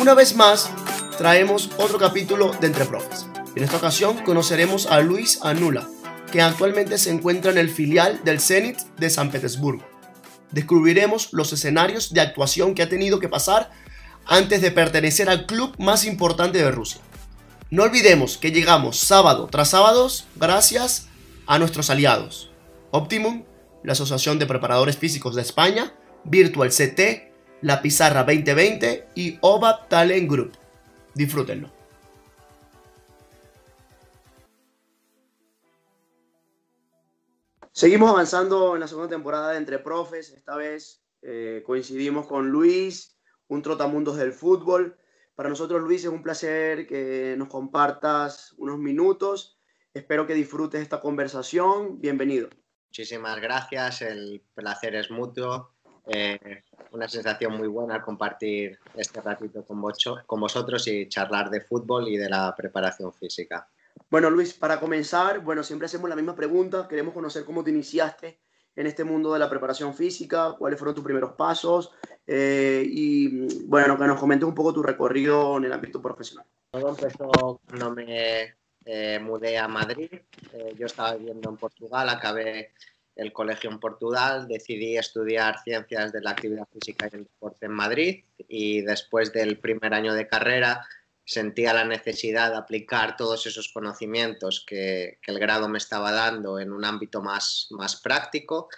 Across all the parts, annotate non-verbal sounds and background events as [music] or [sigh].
Una vez más, traemos otro capítulo de Entre Profes. En esta ocasión conoceremos a Luis Anula, que actualmente se encuentra en el filial del Zenit de San Petersburgo. Descubriremos los escenarios de actuación que ha tenido que pasar antes de pertenecer al club más importante de Rusia. No olvidemos que llegamos sábado tras sábados gracias a nuestros aliados. Optimum, la Asociación de Preparadores Físicos de España, Virtual CT, La Pizarra 2020 y OVA Talent Group. Disfrútenlo. Seguimos avanzando en la segunda temporada de Entre Profes. Esta vez eh, coincidimos con Luis, un trotamundos del fútbol. Para nosotros, Luis, es un placer que nos compartas unos minutos. Espero que disfrutes esta conversación. Bienvenido. Muchísimas gracias, el placer es mutuo. Eh, una sensación muy buena compartir este ratito con, con vosotros y charlar de fútbol y de la preparación física. Bueno, Luis, para comenzar, bueno, siempre hacemos la misma pregunta. Queremos conocer cómo te iniciaste en este mundo de la preparación física, cuáles fueron tus primeros pasos eh, y bueno, que nos comentes un poco tu recorrido en el ámbito profesional. Todo empezó cuando me eh, mudé a Madrid. Eh, yo estaba viviendo en Portugal, acabé el colegio en Portugal, decidí estudiar ciencias de la actividad física y el deporte en Madrid y después del primer año de carrera sentía la necesidad de aplicar todos esos conocimientos que, el grado me estaba dando en un ámbito más, más práctico.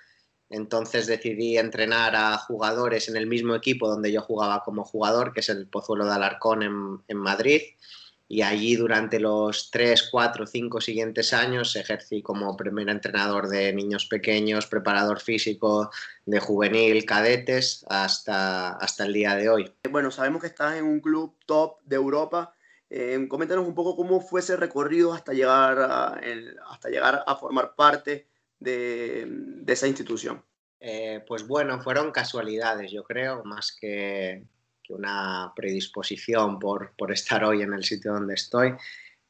Entonces decidí entrenar a jugadores en el mismo equipo donde yo jugaba como jugador, que es el Pozuelo de Alarcón en Madrid y allí durante los 3, 4, cinco siguientes años ejercí como primer entrenador de niños pequeños, preparador físico de juvenil, cadetes, hasta, hasta el día de hoy. Bueno, sabemos que estás en un club top de Europa. Eh, coméntanos un poco cómo fue ese recorrido hasta llegar a, hasta llegar a formar parte de, esa institución. Eh, pues bueno, fueron casualidades, yo creo, más que, una predisposición por, por estar hoy en el sitio donde estoy.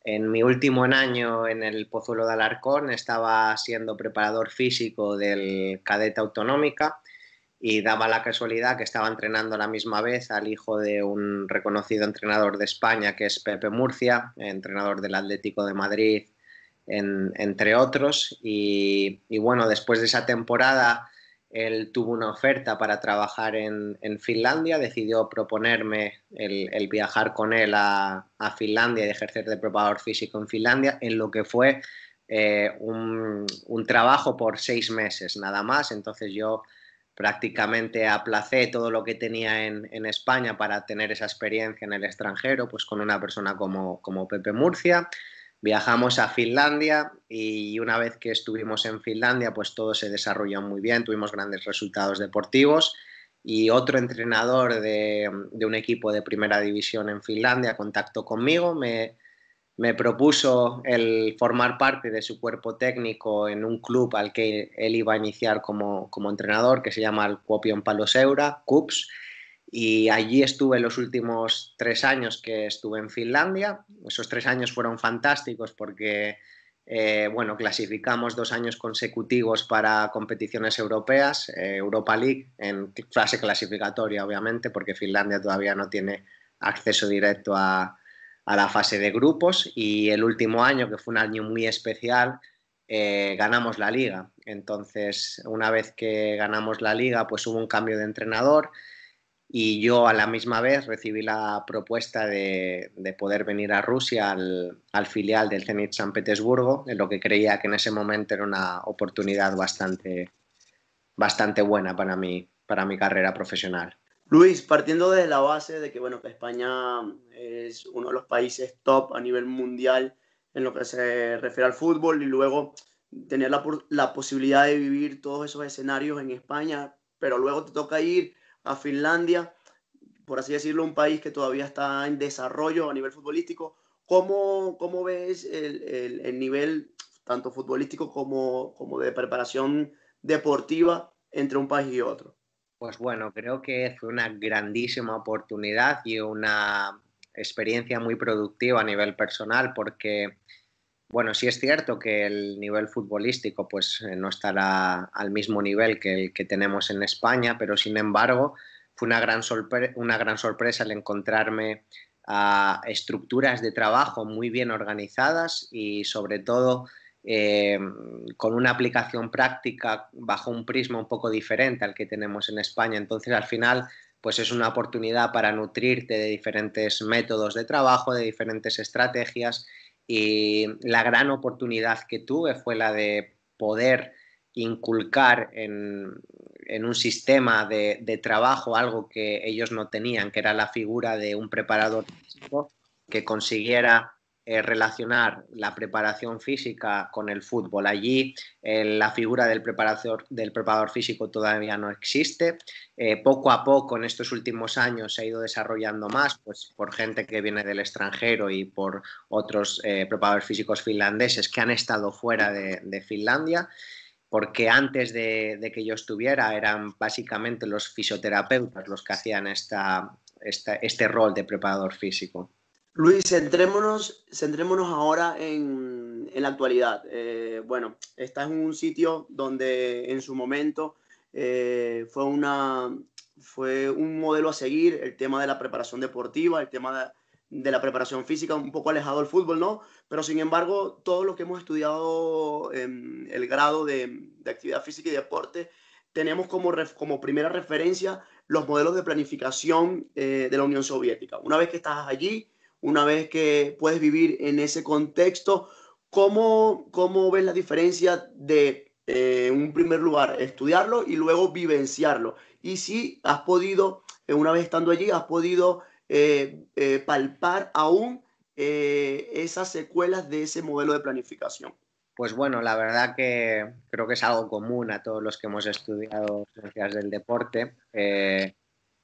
En mi último año en el Pozuelo de Alarcón estaba siendo preparador físico del cadete autonómica y daba la casualidad que estaba entrenando a la misma vez al hijo de un reconocido entrenador de España que es Pepe Murcia, entrenador del Atlético de Madrid, entre otros. y, bueno, después de esa temporada él tuvo una oferta para trabajar en, Finlandia, decidió proponerme el, viajar con él a, Finlandia y ejercer de preparador físico en Finlandia, en lo que fue eh, un, trabajo por seis meses nada más. Entonces yo prácticamente aplacé todo lo que tenía en, España para tener esa experiencia en el extranjero, pues con una persona como Pepe Murcia. Viajamos a Finlandia y una vez que estuvimos en Finlandia, pues todo se desarrolló muy bien, tuvimos grandes resultados deportivos y otro entrenador de, un equipo de primera división en Finlandia contactó conmigo, me, me propuso el formar parte de su cuerpo técnico en un club al que él iba a iniciar como, como entrenador, que se llama el Kuopion Paloseura, CUPS, y allí estuve los últimos tres años que estuve en Finlandia. Esos tres años fueron fantásticos porque, eh, bueno, clasificamos dos años consecutivos para competiciones europeas, eh, Europa League, en fase clasificatoria, obviamente, porque Finlandia todavía no tiene acceso directo a, a la fase de grupos. Y el último año, que fue un año muy especial, eh, ganamos la liga. Entonces, una vez que ganamos la liga, pues hubo un cambio de entrenador y yo a la misma vez recibí la propuesta de, de poder venir a Rusia al, al filial del Zenit San Petersburgo, en lo que creía que en ese momento era una oportunidad bastante, bastante buena para mí, para mi carrera profesional. Luis, partiendo desde la base de que bueno, que España es uno de los países top a nivel mundial en lo que se refiere al fútbol y luego tener la, la posibilidad de vivir todos esos escenarios en España, pero luego te toca ir a Finlandia, por así decirlo, un país que todavía está en desarrollo a nivel futbolístico. ¿Cómo, cómo ves el, nivel tanto futbolístico como, como de preparación deportiva entre un país y otro? Pues bueno, creo que es una grandísima oportunidad y una experiencia muy productiva a nivel personal porque bueno, sí es cierto que el nivel futbolístico pues eh, no estará al mismo nivel que el que tenemos en España, pero sin embargo fue una gran, sorpresa el encontrarme a estructuras de trabajo muy bien organizadas y sobre todo eh, con una aplicación práctica bajo un prisma un poco diferente al que tenemos en España. Entonces, al final, pues es una oportunidad para nutrirte de diferentes métodos de trabajo, de diferentes estrategias y la gran oportunidad que tuve fue la de poder inculcar en, un sistema de, de, trabajo algo que ellos no tenían, que era la figura de un preparador físico que consiguiera eh, relacionar la preparación física con el fútbol. Allí eh, la figura del preparador, físico todavía no existe. Eh, poco a poco en estos últimos años se ha ido desarrollando más pues, por gente que viene del extranjero y por otros preparadores físicos finlandeses que han estado fuera de, Finlandia porque antes de, que yo estuviera eran básicamente los fisioterapeutas los que hacían esta, este rol de preparador físico. Luis, centrémonos, centrémonos ahora en, la actualidad. Eh, bueno, está en un sitio donde en su momento eh, fue, una, fue un modelo a seguir, el tema de la preparación deportiva, el tema de, la preparación física, un poco alejado del fútbol, ¿no? Pero sin embargo, todo lo que hemos estudiado en em, el grado de, actividad física y deporte, tenemos como, como primera referencia los modelos de planificación eh, de la Unión Soviética. Una vez que estás allí, una vez que puedes vivir en ese contexto. ¿Cómo, cómo ves la diferencia de, eh, un primer lugar, estudiarlo y luego vivenciarlo? Y si has podido, eh, una vez estando allí, has podido eh, eh, palpar aún esas secuelas de ese modelo de planificación. Pues bueno, la verdad que creo que es algo común a todos los que hemos estudiado ciencias del deporte.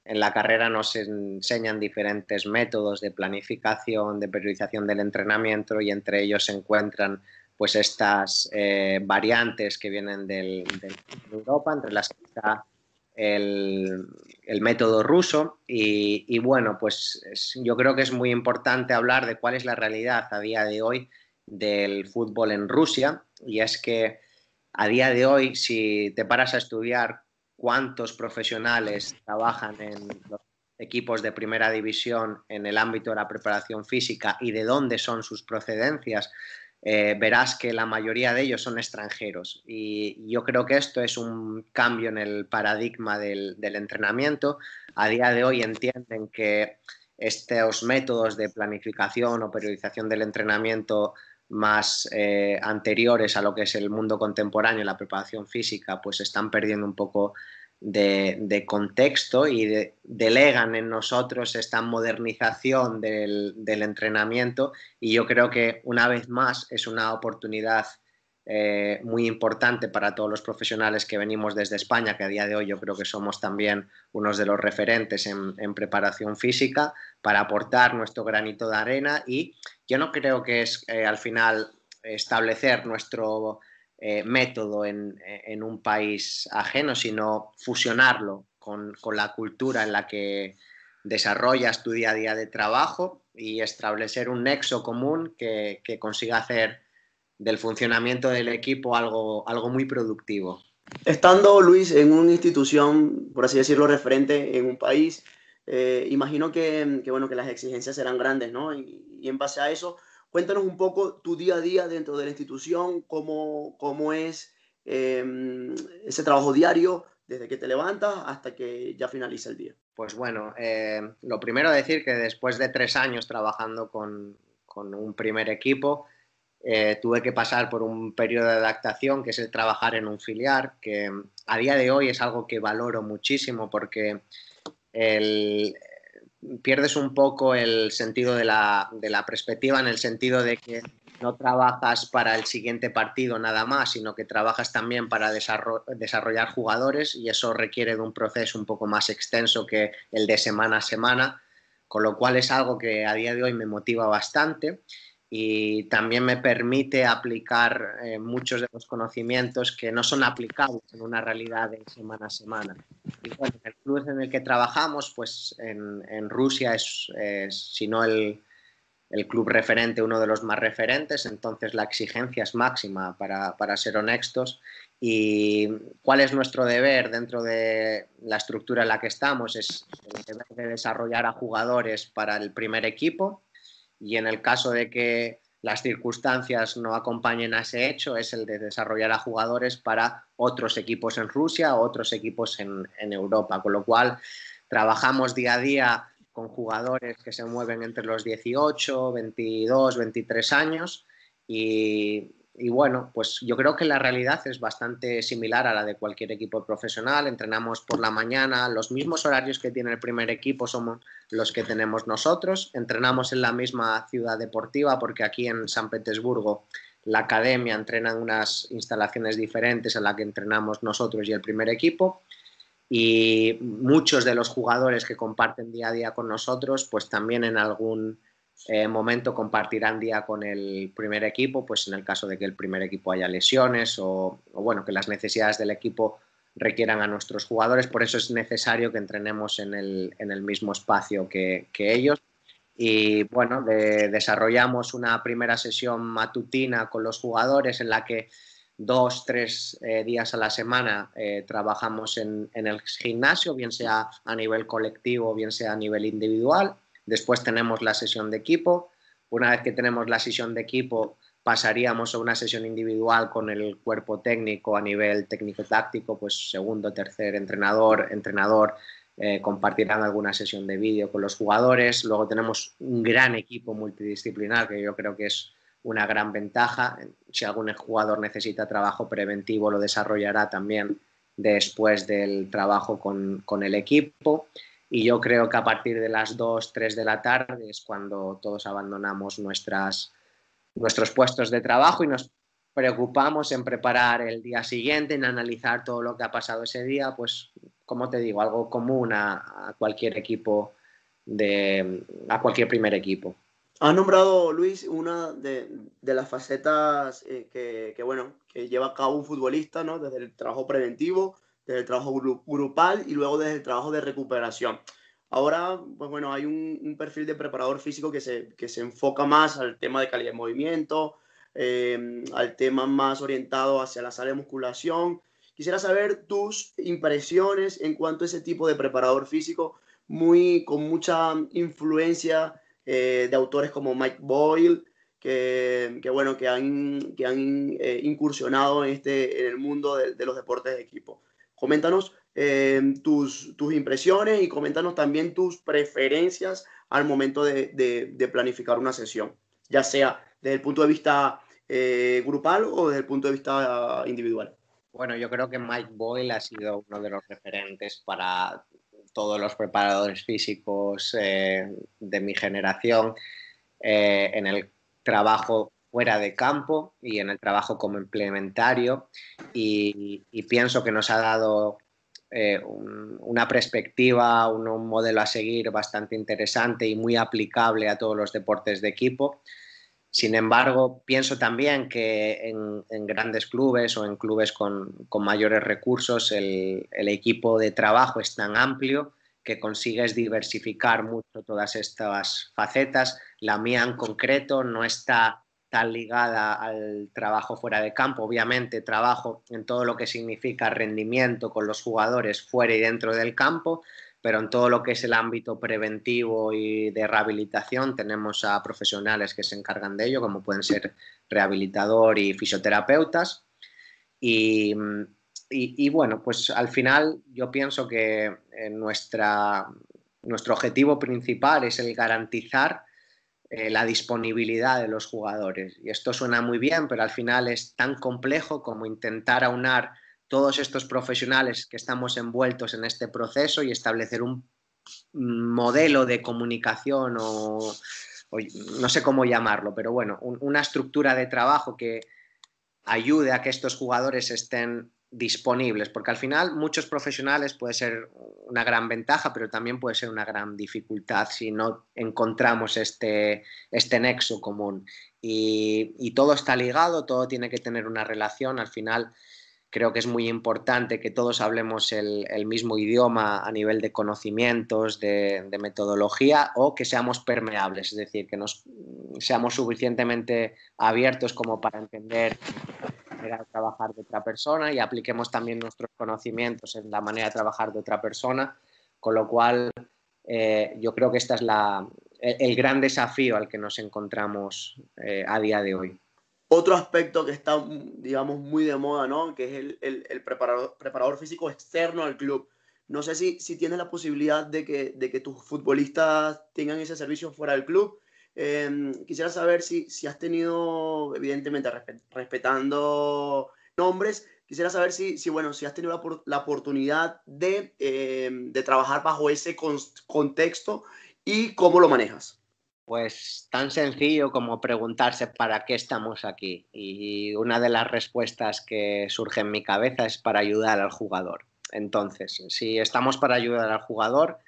En la carrera nos enseñan diferentes métodos de planificación, de periodización del entrenamiento y entre ellos se encuentran pues estas eh, variantes que vienen del, de Europa, entre las que está el, método ruso. Y, bueno, pues yo creo que es muy importante hablar de cuál es la realidad a día de hoy del fútbol en Rusia. Y es que a día de hoy, si te paras a estudiar cuántos profesionales trabajan en los equipos de primera división en el ámbito de la preparación física y de dónde son sus procedencias, eh, verás que la mayoría de ellos son extranjeros. Y yo creo que esto es un cambio en el paradigma del, del entrenamiento. A día de hoy entienden que estos métodos de planificación o periodización del entrenamiento más eh, anteriores a lo que es el mundo contemporáneo, la preparación física, pues están perdiendo un poco de, contexto y delegan en nosotros esta modernización del, del, entrenamiento y yo creo que una vez más es una oportunidad eh, muy importante para todos los profesionales que venimos desde España, que a día de hoy yo creo que somos también unos de los referentes en, preparación física, para aportar nuestro granito de arena y yo no creo que es eh, al final establecer nuestro eh, método en, un país ajeno, sino fusionarlo con, la cultura en la que desarrollas tu día a día de trabajo y establecer un nexo común que consiga hacer del funcionamiento del equipo algo, algo muy productivo. Estando Luis en una institución, por así decirlo, referente en un país, eh, imagino que, bueno, que las exigencias serán grandes, ¿no? Y, en base a eso, cuéntanos un poco tu día a día dentro de la institución, cómo, es em, ese trabajo diario, desde que te levantas hasta que ya finaliza el día. Pues bueno, em, lo primero decir que después de tres años trabajando con un primer equipo, eh, tuve que pasar por un periodo de adaptación, que es el trabajar en un filiar, que a día de hoy es algo que valoro muchísimo porque pierdes un poco el sentido de la, de la perspectiva, en el sentido de que no trabajas para el siguiente partido nada más, sino que trabajas también para desarrollar jugadores y eso requiere de un proceso un poco más extenso que el de semana a semana, con lo cual es algo que a día de hoy me motiva bastante y también me permite aplicar eh, muchos de los conocimientos que no son aplicables en una realidad de semana a semana. el club en el que trabajamos, pues en, Rusia es, si no el, club referente, uno de los más referentes, entonces la exigencia es máxima, para, para ser honestos. Y cuál es nuestro deber dentro de la estructura en la que estamos es el deber de desarrollar a jugadores para el primer equipo y en el caso de que las circunstancias no acompañen a ese hecho, es el de desarrollar a jugadores para otros equipos en Rusia, o otros equipos en, en Europa, con lo cual trabajamos día a día con jugadores que se mueven entre los 18, 22, 23 años y y bueno, pues yo creo que la realidad es bastante similar a la de cualquier equipo profesional. Entrenamos por la mañana, los mismos horarios que tiene el primer equipo somos los que tenemos nosotros. Entrenamos en la misma ciudad deportiva porque aquí en San Petersburgo la academia entrena en unas instalaciones diferentes a la que entrenamos nosotros y el primer equipo. Y muchos de los jugadores que comparten día a día con nosotros, pues también en algún eh, momento compartirán día con el primer equipo, pues en el caso de que el primer equipo haya lesiones o, bueno, que las necesidades del equipo requieran a nuestros jugadores, por eso es necesario que entrenemos en el, mismo espacio que, ellos. Y bueno, desarrollamos una primera sesión matutina con los jugadores en la que dos, tres eh, días a la semana eh, trabajamos en, en, el gimnasio, bien sea a nivel colectivo, bien sea a nivel individual. Después tenemos la sesión de equipo. Una vez que tenemos la sesión de equipo, pasaríamos a una sesión individual con el cuerpo técnico a nivel técnico-táctico, pues segundo, tercer entrenador, entrenador, eh, compartirán alguna sesión de vídeo con los jugadores. Luego tenemos un gran equipo multidisciplinar que yo creo que es una gran ventaja. Si algún jugador necesita trabajo preventivo, lo desarrollará también después del trabajo con, con el equipo. Y yo creo que a partir de las 2, 3 de la tarde es cuando todos abandonamos nuestras, nuestros puestos de trabajo y nos preocupamos en preparar el día siguiente, en analizar todo lo que ha pasado ese día, pues como te digo, algo común a, cualquier equipo, de, a cualquier primer equipo. ha nombrado, Luis, una de, las facetas eh, que, que, lleva a cabo un futbolista, ¿no? Desde el trabajo preventivo desde el trabajo grupal y luego desde el trabajo de recuperación. Ahora, pues bueno, hay un, perfil de preparador físico que se, que se, enfoca más al tema de calidad de movimiento, eh, al tema más orientado hacia la sala de musculación. Quisiera saber tus impresiones en cuanto a ese tipo de preparador físico, muy, con mucha influencia eh, de autores como Mike Boyle, que, que bueno, que han, que han eh, incursionado en, este, en el mundo de los deportes de equipo. Coméntanos eh, tus, tus, impresiones y coméntanos también tus preferencias al momento de, planificar una sesión, ya sea desde el punto de vista eh, grupal o desde el punto de vista individual. Bueno, yo creo que Mike Boyle ha sido uno de los referentes para todos los preparadores físicos eh, de mi generación en el trabajo fuera de campo y en el trabajo complementario y, y pienso que nos ha dado eh, una perspectiva, un, modelo a seguir bastante interesante y muy aplicable a todos los deportes de equipo. Sin embargo, pienso también que en, grandes clubes o en clubes con, mayores recursos el, el, equipo de trabajo es tan amplio que consigues diversificar mucho todas estas facetas. La mía en concreto no está tan ligada al trabajo fuera de campo, obviamente trabajo en todo lo que significa rendimiento con los jugadores fuera y dentro del campo, pero en todo lo que es el ámbito preventivo y de rehabilitación tenemos a profesionales que se encargan de ello, como pueden ser rehabilitador y fisioterapeutas. Y, bueno, pues al final yo pienso que eh, nuestro objetivo principal es el garantizar eh, la disponibilidad de los jugadores. Y esto suena muy bien, pero al final es tan complejo como intentar aunar todos estos profesionales que estamos envueltos en este proceso y establecer un modelo de comunicación o, no sé cómo llamarlo, pero bueno, una estructura de trabajo que ayude a que estos jugadores estén disponibles, porque al final muchos profesionales puede ser una gran ventaja, pero también puede ser una gran dificultad si no encontramos este, este nexo común. Y, todo está ligado, todo tiene que tener una relación, al final creo que es muy importante que todos hablemos el, mismo idioma a nivel de conocimientos, de, de, metodología o que seamos permeables, es decir, que nos seamos suficientemente abiertos como para entender trabajar de otra persona y apliquemos también nuestros conocimientos en la manera de trabajar de otra persona, con lo cual eh, yo creo que este es la, el, gran desafío al que nos encontramos eh, a día de hoy. Otro aspecto que está, digamos, muy de moda, ¿no? Que es el, el, preparador, preparador, físico externo al club. No sé si, si tienes la posibilidad de que, de que tus futbolistas tengan ese servicio fuera del club Em, quisiera saber si, has tenido, evidentemente respetando nombres, quisiera saber si, si, bueno, si has tenido la, oportunidad em, de, trabajar bajo ese contexto y cómo lo manejas. Pues tan sencillo como preguntarse para qué estamos aquí. Y una de las respuestas que surge en mi cabeza es para ayudar al jugador. Entonces, si estamos para ayudar al jugador,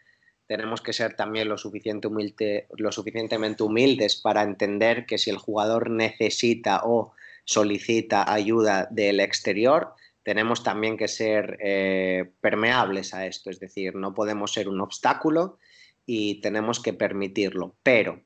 tenemos que ser también lo, suficientemente humildes para entender que si el jugador necesita o solicita ayuda del exterior, tenemos también que ser eh, permeables a esto, es decir, no podemos ser un obstáculo y tenemos que permitirlo. Pero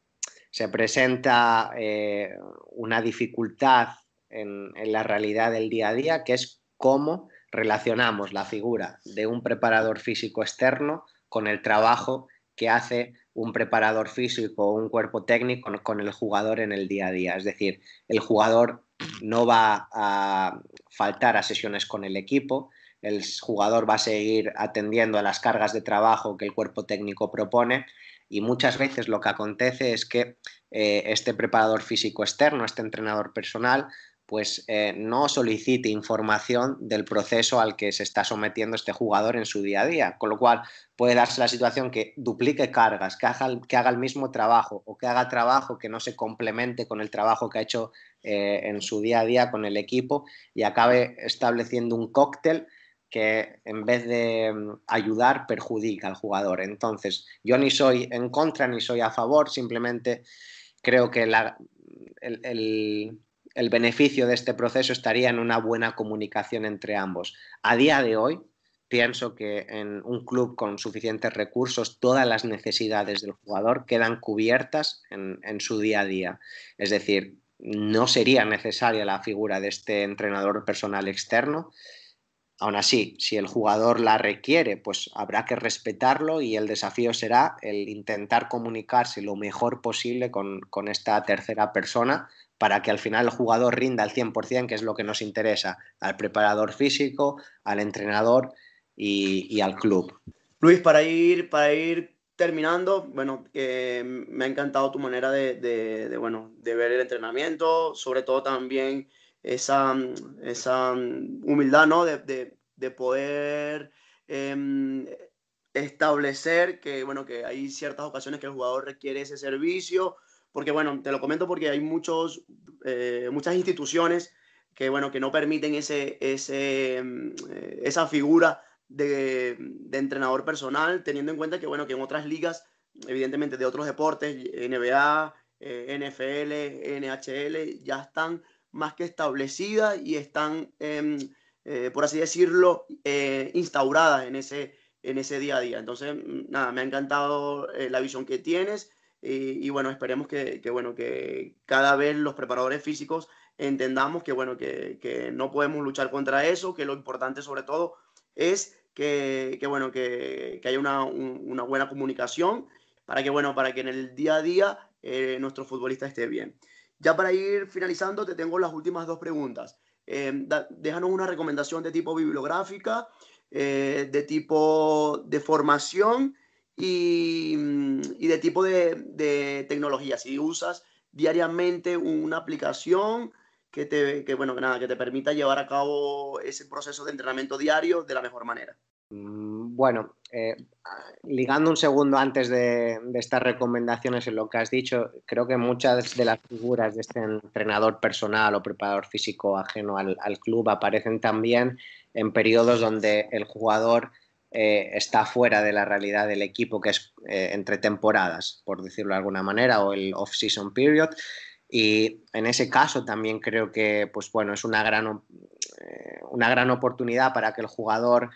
se presenta eh, una dificultad en la realidad del día a día, que es cómo relacionamos la figura de un preparador físico externo con el trabajo que hace un preparador físico o un cuerpo técnico con, el jugador en el día a día. Es decir, el jugador no va a faltar a sesiones con el equipo, el jugador va a seguir atendiendo a las cargas de trabajo que el cuerpo técnico propone y muchas veces lo que acontece es que eh, este preparador físico externo, este entrenador personal, pues eh, no solicite información del proceso al que se está sometiendo este jugador en su día a día, con lo cual puede darse la situación que duplique cargas, que haga, que haga el mismo trabajo o que haga trabajo que no se complemente con el trabajo que ha hecho eh, en su día a día con el equipo y acabe estableciendo un cóctel que en vez de mm, ayudar perjudica al jugador. Entonces, yo ni soy en contra ni soy a favor, simplemente creo que el el beneficio de este proceso estaría en una buena comunicación entre ambos. A día de hoy, pienso que en un club con suficientes recursos todas las necesidades del jugador quedan cubiertas en, su día a día. Es decir, no sería necesaria la figura de este entrenador personal externo. Aún así, si el jugador la requiere, pues habrá que respetarlo y el desafío será el intentar comunicarse lo mejor posible con esta tercera persona para que al final el jugador rinda al 100%, que es lo que nos interesa, al preparador físico, al entrenador y, al club. Luis, para ir, para ir terminando, bueno, eh, me ha encantado tu manera de, ver el entrenamiento, sobre todo también esa, esa mm, humildad, De, poder em, establecer que, bueno, que hay ciertas ocasiones que el jugador requiere ese servicio, porque bueno, te lo comento porque hay muchos, eh, muchas instituciones que, bueno, que no permiten ese, ese, mm, eh, esa figura de, de, entrenador personal, teniendo en cuenta que, bueno, que en otras ligas, evidentemente de otros deportes, NBA, eh, NFL, NHL, ya están más que establecidas y están, em, por así decirlo, instauradas en ese, en ese día a día. Entonces, nada, me ha encantado la visión que tienes eh, y, bueno, esperemos que, bueno, que cada vez los preparadores físicos entendamos que, bueno, que, que no podemos luchar contra eso, que lo importante sobre todo es que, que bueno, que, que haya una, una, buena comunicación para que, bueno, para que en el día a día eh, nuestro futbolista esté bien. Ya para ir finalizando, te tengo las últimas dos preguntas. Eh, déjanos una recomendación de tipo bibliográfica, de tipo de formación Mm, y, de tipo de, tecnologías. tecnología. Si usas diariamente una aplicación que te, bueno, nada, que te permita llevar a cabo ese proceso de entrenamiento diario de la mejor manera. Mm, bueno, eh, ligando un segundo antes de, estas recomendaciones en lo que has dicho, creo que muchas de las figuras de este entrenador personal o preparador físico ajeno al, al club aparecen también en periodos donde el jugador eh, está fuera de la realidad del equipo, que es eh, entre temporadas, por decirlo de alguna manera, o el off-season period. Y en ese caso también creo que pues bueno, es una gran, eh, oportunidad para que el jugador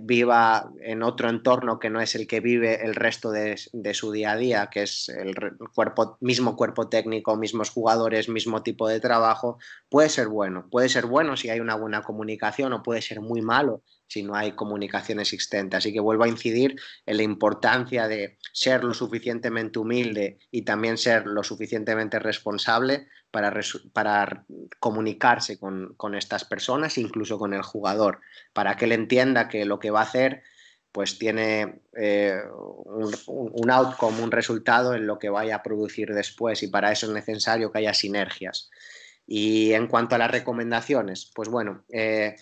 viva en otro entorno que no es el que vive el resto de, su día a día, que es el cuerpo, mismo cuerpo técnico, mismos jugadores, mismo tipo de trabajo, puede ser bueno. Puede ser bueno si hay una buena comunicación o puede ser muy malo si no hay comunicación existente. Así que vuelvo a incidir en la importancia de ser lo suficientemente humilde y también ser lo suficientemente responsable para, para comunicarse con, estas personas, incluso con el jugador, para que él entienda que lo que va a hacer pues tiene eh, un, outcome, un resultado en lo que vaya a producir después y para eso es necesario que haya sinergias. Y en cuanto a las recomendaciones, pues bueno, eh,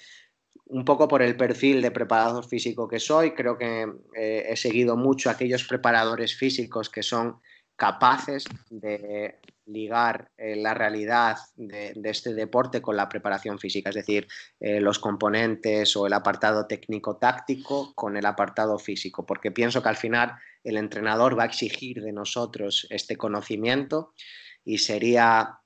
un poco por el perfil de preparador físico que soy. Creo que eh, he seguido mucho a aquellos preparadores físicos que son capaces de ligar eh, la realidad de, este deporte con la preparación física, es decir, eh, los componentes o el apartado técnico-táctico con el apartado físico, porque pienso que al final el entrenador va a exigir de nosotros este conocimiento y sería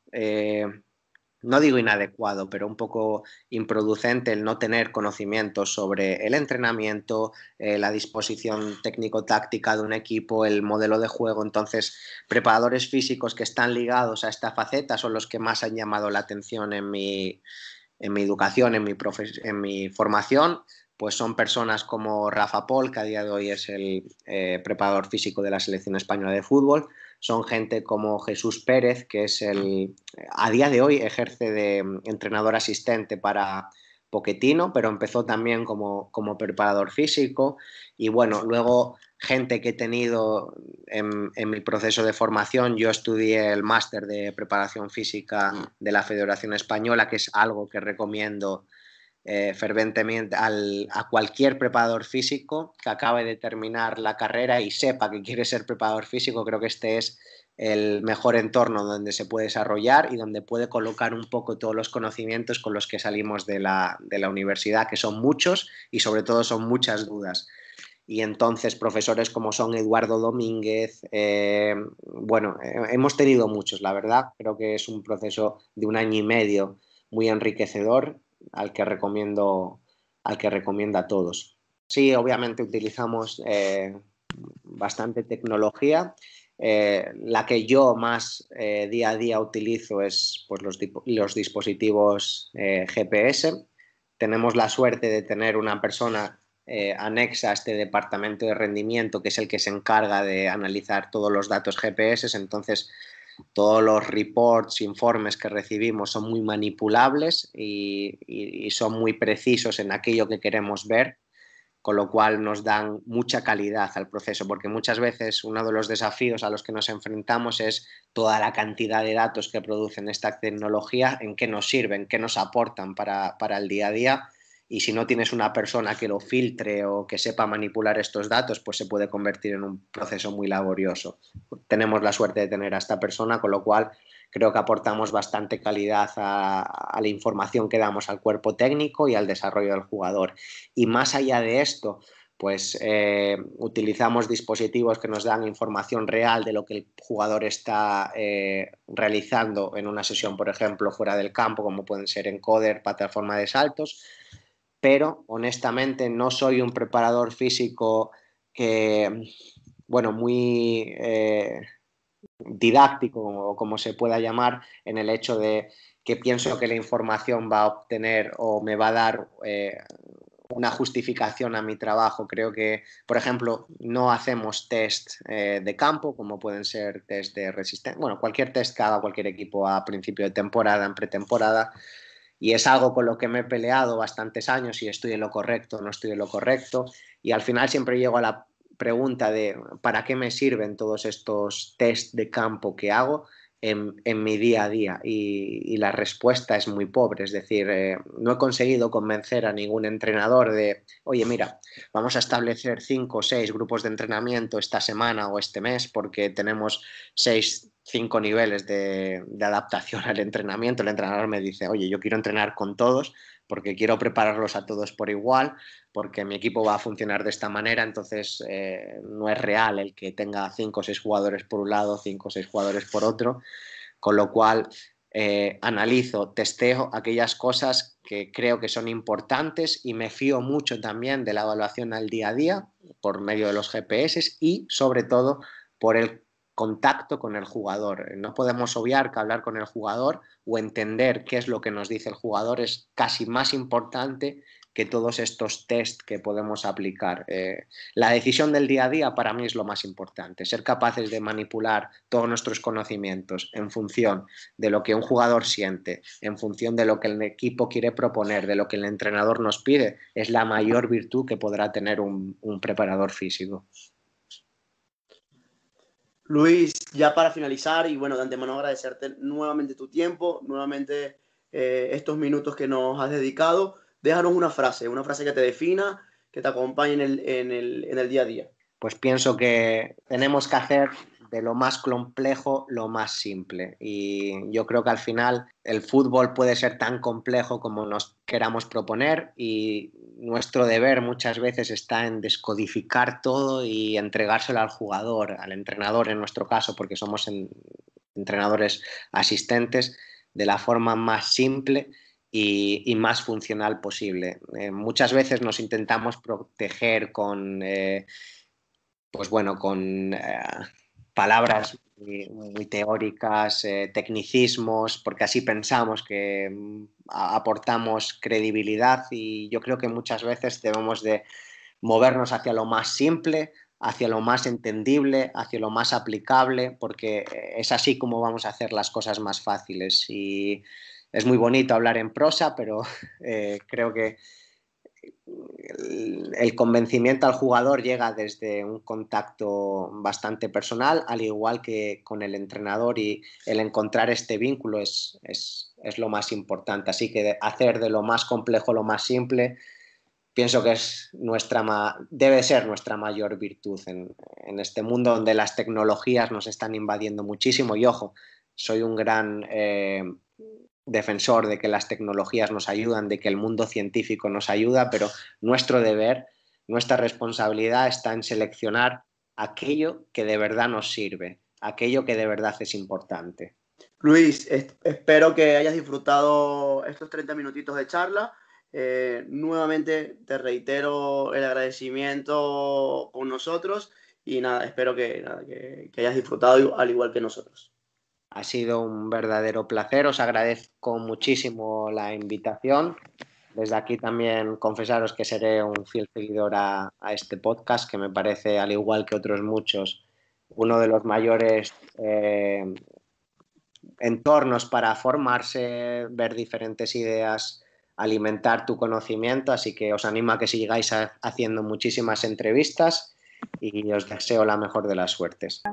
no digo inadecuado, pero un poco improducente el no tener conocimientos sobre el entrenamiento, eh, la disposición técnico-táctica de un equipo, el modelo de juego. Entonces, preparadores físicos que están ligados a esta faceta son los que más han llamado la atención en mi, en mi educación, en mi, en mi formación. Pues son personas como Rafa Pol, que a día de hoy es el eh, preparador físico de la selección española de fútbol, son gente como Jesús Pérez, que es el, a día de hoy ejerce de mm, entrenador asistente para Poquetino, pero empezó también como, preparador físico. Y bueno, luego gente que he tenido en, en, mi proceso de formación. Yo estudié el máster de preparación física de la Federación Española, que es algo que recomiendo eh, ferventemente a cualquier preparador físico que acabe de terminar la carrera y sepa que quiere ser preparador físico. Creo que este es el mejor entorno donde se puede desarrollar y donde puede colocar un poco todos los conocimientos con los que salimos de la, universidad, que son muchos y sobre todo son muchas dudas y entonces profesores como son Eduardo Domínguez, eh, bueno, eh, hemos tenido muchos, la verdad, creo que es un proceso de un año y medio muy enriquecedor al que recomiendo, al que recomienda a todos. Sí, obviamente utilizamos eh, bastante tecnología. Eh, la que yo más eh, día a día utilizo es pues, los, los dispositivos GPS. Tenemos la suerte de tener una persona anexa a este departamento de rendimiento que es el que se encarga de analizar todos los datos GPS. Entonces, todos los reports, informes que recibimos son muy manipulables y, son muy precisos en aquello que queremos ver, con lo cual nos dan mucha calidad al proceso, porque muchas veces uno de los desafíos a los que nos enfrentamos es toda la cantidad de datos que producen esta tecnología, en qué nos sirven, qué nos aportan para el día a día y si no tienes una persona que lo filtre o que sepa manipular estos datos, pues se puede convertir en un proceso muy laborioso. Tenemos la suerte de tener a esta persona, con lo cual creo que aportamos bastante calidad a, la información que damos al cuerpo técnico y al desarrollo del jugador. Y más allá de esto, pues eh, utilizamos dispositivos que nos dan información real de lo que el jugador está eh, realizando en una sesión, por ejemplo, fuera del campo, como pueden ser encoder, plataforma de saltos, pero honestamente no soy un preparador físico que, bueno, muy eh, didáctico o como se pueda llamar en el hecho de que pienso que la información va a obtener o me va a dar eh, una justificación a mi trabajo. Creo que, por ejemplo, no hacemos test eh, de campo, como pueden ser test de resistencia, bueno, cualquier test que haga cualquier equipo a principio de temporada, en pretemporada y es algo con lo que me he peleado bastantes años si estoy en lo correcto o no estoy en lo correcto y al final siempre llego a la pregunta de para qué me sirven todos estos test de campo que hago en, mi día a día y, la respuesta es muy pobre. Es decir, eh, no he conseguido convencer a ningún entrenador de, oye, mira, vamos a establecer cinco o seis grupos de entrenamiento esta semana o este mes porque tenemos seis, cinco niveles de adaptación [laughs] al entrenamiento. El entrenador me dice, oye, yo quiero entrenar con todos, porque quiero prepararlos a todos por igual, porque mi equipo va a funcionar de esta manera, entonces eh, no es real el que tenga cinco o seis jugadores por un lado, cinco o seis jugadores por otro, con lo cual eh, analizo, testeo aquellas cosas que creo que son importantes y me fío mucho también de la evaluación al día a día por medio de los GPS y sobre todo por el contacto con el jugador. No podemos obviar que hablar con el jugador o entender qué es lo que nos dice el jugador es casi más importante que todos estos test que podemos aplicar. Eh, la decisión del día a día para mí es lo más importante, ser capaces de manipular todos nuestros conocimientos en función de lo que un jugador siente, en función de lo que el equipo quiere proponer, de lo que el entrenador nos pide, es la mayor virtud que podrá tener un preparador físico. Luis, ya para finalizar, y bueno, de antemano agradecerte nuevamente tu tiempo, nuevamente eh, estos minutos que nos has dedicado. Déjanos una frase, una frase que te defina, que te acompañe en el día a día pues pienso que tenemos que hacer de lo más complejo lo más simple. Y yo creo que al final el fútbol puede ser tan complejo como nos queramos proponer y nuestro deber muchas veces está en descodificar todo y entregárselo al jugador, al entrenador en nuestro caso, porque somos entrenadores asistentes, de la forma más simple. Y, más funcional posible. Eh, muchas veces nos intentamos proteger con eh, pues bueno, con eh, palabras muy, teóricas, eh, tecnicismos, porque así pensamos que mm, aportamos credibilidad y yo creo que muchas veces debemos de movernos hacia lo más simple, hacia lo más entendible, hacia lo más aplicable, porque eh, es así como vamos a hacer las cosas más fáciles. Y es muy bonito hablar en prosa, pero [laughs] creo que el, convencimiento al jugador llega desde un contacto bastante personal, al igual que con el entrenador y el encontrar este vínculo es, es, lo más importante. Así que hacer de lo más complejo lo más simple, pienso que es nuestra debe ser nuestra mayor virtud en, este mundo donde las tecnologías nos están invadiendo muchísimo. Y ojo, soy un gran... Eh, defensor de que las tecnologías nos ayudan, de que el mundo científico nos ayuda, pero nuestro deber, nuestra responsabilidad está en seleccionar aquello que de verdad nos sirve, aquello que de verdad es importante. Luis, espero que hayas disfrutado estos 30 minutitos de charla. Eh, nuevamente te reitero el agradecimiento con nosotros y nada, espero que hayas disfrutado al igual que nosotros. Ha sido un verdadero placer, os agradezco muchísimo la invitación. Desde aquí también confesaros que seré un fiel seguidor a, este podcast, que me parece, al igual que otros muchos, uno de los mayores eh, entornos para formarse, ver diferentes ideas, alimentar tu conocimiento. Así que os animo a que sigáis haciendo muchísimas entrevistas y os deseo la mejor de las suertes.